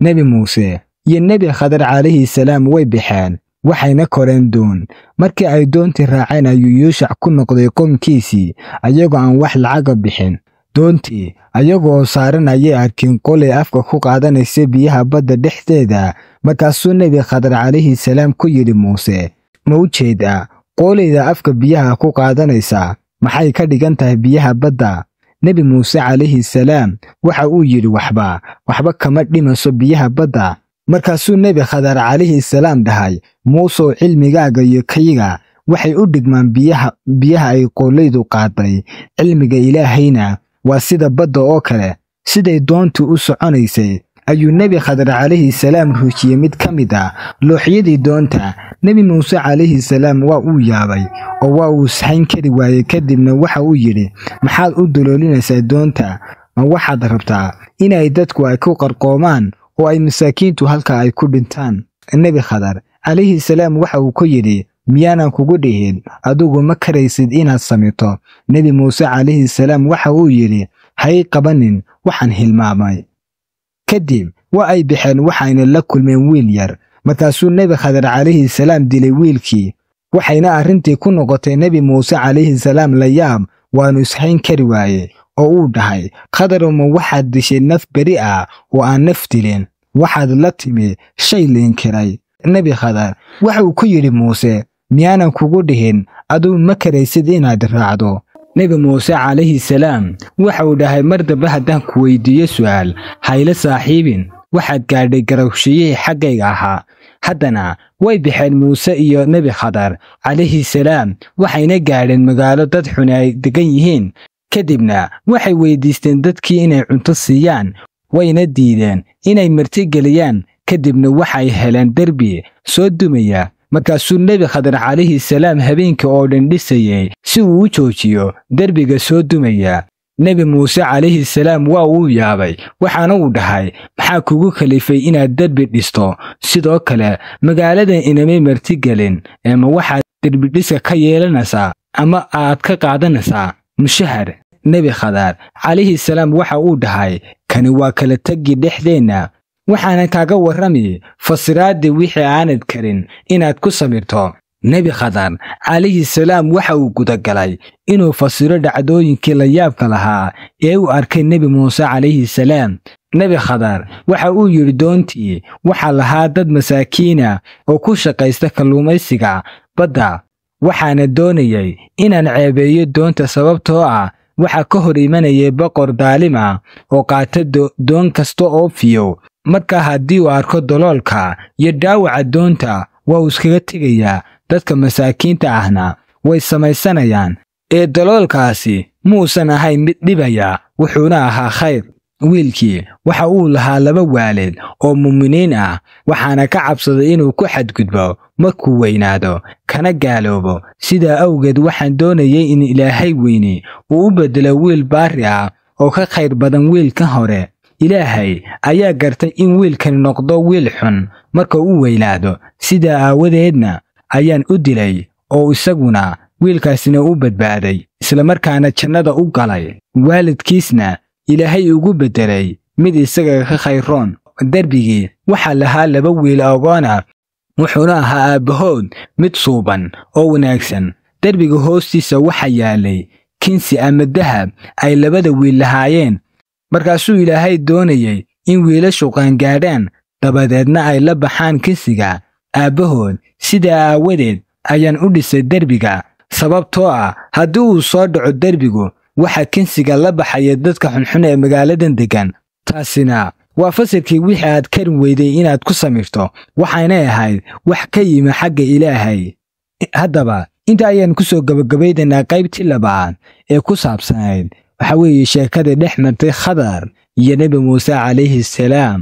nebi muuse iyo nebi khadar calayhi salaam way baxeen waxayna koreen doon markii ay doontii raaceen ayuu yuushac ku noqday qoomkiisii ayagoo aan wax lacaga bixin doontii ayagoo saaran ayay arkiin qolay afka ku qaadanaysa biyaha badda dhexdeeda markaasuu nebi khadar calayhi salaam ku yidhi muuse ma u jeedaa qoolayda afka biyaha ku qaadanaysa maxay ka dhigan tahay biyaha badda nebi muuse calayhi salaam waxa uu yidhi waxba waxba kama dhimayso biyaha badda markaasuu nebi khadar calayhi salaam dhahay muusow cilmigaaga iyo kayga waxay u dhigmaan biyaha ay qoolleydu qaaday cilmiga ilaahayna waa sida badda oo kale siday doontu u soconaysay ayuu nebi khadar calayhi salaam ruujiyey mid ka mid ah looxyadii doonta nebi muuse calayhi salaam waa uu yaabay oo waa uu saxayn kari waayey kadibna waxa uu yidhi maxaad u daloolinaysaa doonta ma waxaad rabtaa inay dadku ay ku qarqoomaan oo ay masaakiintu halka ay ku dhintaan nebi khadar calayhi salaam waxa uu ku yidhi miyaanan kugu dhihin adigu ma karaysid inaad samito nebi muuse calayhi salaam waxa uu yidhi hay qabanin waxaan hilmaamay kadib waa ay baxeen waxayna la kulmeen wiil yar markaasuu nebi khadar calayhi salaam dilay wiilkii waxayna arrintii ku noqotay nebi muuse calayhi salaam la yaab waannu ishayn kari waaye oo uu dhahay khadaruma waxaad dishay naf beri ah oo aan naf dilin waxaad la timi shay liinkiray nebi khadar waxuu ku yidhi muuse miyaanan kugu dhihin aduu ma karaysid inaad raacdo nebi muuse calayhi salaam waxa uu dhahay mar dambe haddaan ku weydiiyo su'aal hayla saaxiibin waxaad gaadhay garowshiyihii xaggayga ahaa haddana way baxeen muuse iyo nebi khadar calayhi salaam waxayna gaadheen magaalo dad xun ay deggan yihiin kadibna waxay weyddiisteen dadkii inay cunto siiyaan wayna diideen inay martigeliyaan kadibna waxay heleen derbi soo dumaya markaasuu nebi khadar calayhi salaam habeenkii oo dhan dhisayay si uu u joojiyo derbiga soo dumaya nebi muuse calayhi salaam waa uu yaabay waxaana uu dhahay maxaa kugu kalifay inaad derbi dhisto sidoo kale magaaladan inamay martigelin ee ma waxaad dhiska ka yeelanaysaa ama aad ka qaadanaysaa mushahar nebi khadar calayhi salaam waxa uu dhahay kani waa kala teggi dhexdeenna waxaana kaaga warrami fasiraaddii wixii aanad karin inaad ku samirto nebi khadar calayhi salaam waxa uu gudagalay inuu fasiro dhacdooyinkii la yaabka lahaa ee uu arkay nebi muuse calayhi salaam nebi khadar waxa uu yidhi doontii waxaa lahaa dad masaakiina oo ku shaqaysta kalluumaysiga badda waxaana doonayay inaan ceebeeyo doonta sababtoo ah waxaa ka hor imanayay boqor daalim ah oo qaata doon kasta oo fiyow marka haddii uu arko daloolka iyo dhaawaca doonta waa uu iskaga tegayaa dadka masaakiinta ahna way samaysanayaan ee daloolkaasi muusan ahayn mid dhibaya wuxuuna ahaa khayr wiilkii waxa uu lahaa laba waalid oo muuminiin ah waxaana ka cabsaday inuu ku xadgudbo markuu weynaado kana gaaloobo sidaa awgeed waxaan doonayay in ilaahay weyni uu u beddelo wiil baari ah oo ka khayr badan wiilka hore ilaahay ayaa gartay in wiilkani noqdo wiil xun marka u weynaado sidaa aawadeedna ayaan u dilay oo isaguna wiilkaasina u badbaaday islamarkaana jannada u galay waalidkiisna ilaahay ugu beddelay mid isaga ka khayroon derbigii waxaa lahaa laba wiil ogoona wuxuuna ahaa aabbahood mid suuban oo wanaagsan derbiga hoostiisa waxaa yaalay kinsi ama dahab ay labada wiil lahaayeen markaasuu ilaahay doonayay in wiilashu qaangaadhaan dabadeedna ay la baxaan kisiga aabbahood sidaa aawadeed ayaan u dhisay derbiga sababtoo ah haddii uu soo dhaco derbigu waxaa kinsiga la baxaya dadka xunxun ee magaaladan deggan taasina waa fasirkii wixii aad karin weyday inaad ku samirto waxaynay ahayd wax ka yima xagga ilaahay haddaba inta ayaan ku soo gebagabaydanaa qaybtii labaad ee ku saabsanayd waxaa weeye sheekadii dhex martay khadar iyo nebi muuse calayhi salaam